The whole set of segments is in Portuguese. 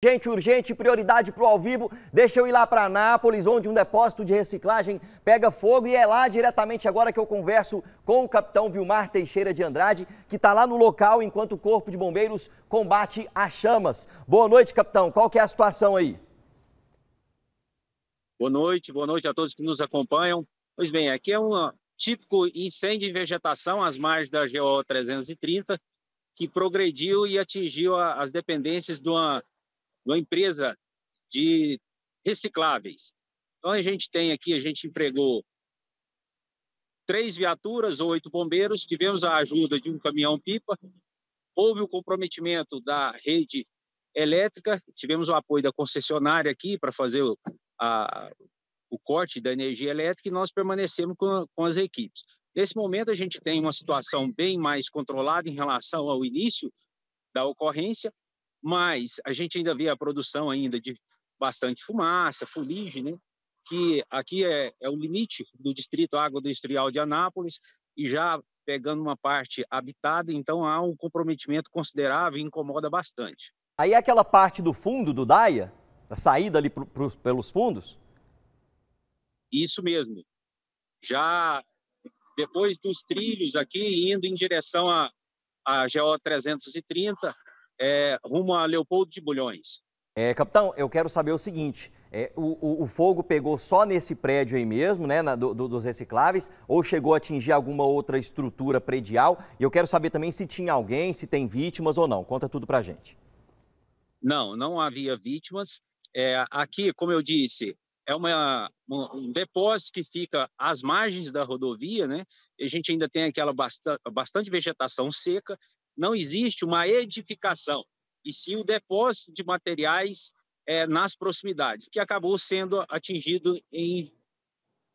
Gente, urgente, prioridade para o ao vivo. Deixa eu ir lá para Nápoles, onde um depósito de reciclagem pega fogo. E é lá diretamente agora que eu converso com o capitão Vilmar Teixeira de Andrade, que está lá no local enquanto o Corpo de Bombeiros combate as chamas. Boa noite, capitão. Qual que é a situação aí? Boa noite, boa noite a todos que nos acompanham. Pois bem, aqui é um típico incêndio em vegetação às margens da GO 330, que progrediu e atingiu as dependências de uma numa empresa de recicláveis. Então a gente tem aqui, a gente empregou três viaturas oito bombeiros, tivemos a ajuda de um caminhão-pipa, houve o comprometimento da rede elétrica, tivemos o apoio da concessionária aqui para fazer o, a, o corte da energia elétrica e nós permanecemos com, com as equipes. Nesse momento, a gente tem uma situação bem mais controlada em relação ao início da ocorrência, mas a gente ainda vê a produção ainda de bastante fumaça, fuligem, né? que aqui é, é, o limite do distrito agroindustrial de Anápolis e já pegando uma parte habitada, então há um comprometimento considerável e incomoda bastante. Aí aquela parte do fundo do DAIA, a saída ali pro, pro, pelos fundos? Isso mesmo. Já depois dos trilhos aqui, indo em direção à, à GO 330, é, rumo a Leopoldo de Bulhões. É, capitão, eu quero saber o seguinte: é, o, o, o, fogo pegou só nesse prédio aí mesmo, né, na, do, dos recicláveis, ou chegou a atingir alguma outra estrutura predial? E eu quero saber também se tinha alguém, se tem vítimas ou não. Conta tudo pra gente. Não, não havia vítimas. É, aqui, como eu disse, é uma, um depósito que fica às margens da rodovia, né? E a gente ainda tem aquela bastante vegetação seca não existe uma edificação, e sim o depósito de materiais é, nas proximidades, que acabou sendo atingido em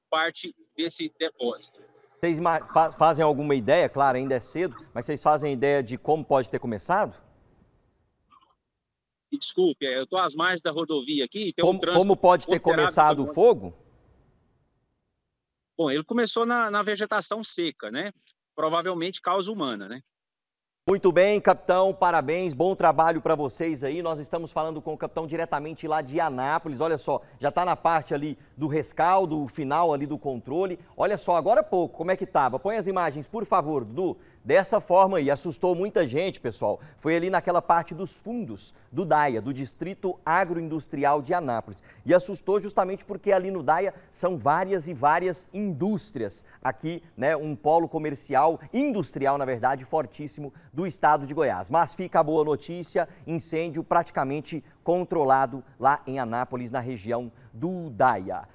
parte desse depósito. Vocês fazem alguma ideia, claro, ainda é cedo, mas vocês fazem ideia de como pode ter começado? Desculpe, é, eu estou às margens da rodovia aqui. Tem como, um trânsito como pode ter começado o fogo? Bom, ele começou na, na vegetação seca, né? Provavelmente causa humana, né? Muito bem, capitão, parabéns, bom trabalho para vocês aí. Nós estamos falando com o capitão diretamente lá de Anápolis. Olha só, já está na parte ali do rescaldo, final ali do controle. Olha só, agora há pouco, como é que estava? Põe as imagens, por favor, Dudu. Dessa forma aí, assustou muita gente, pessoal. Foi ali naquela parte dos fundos do DAIA, do Distrito Agroindustrial de Anápolis. E assustou justamente porque ali no DAIA são várias e várias indústrias. Aqui, né, um polo comercial, industrial, na verdade, fortíssimo do estado de Goiás. Mas fica a boa notícia: incêndio praticamente controlado lá em Anápolis, na região do Daia.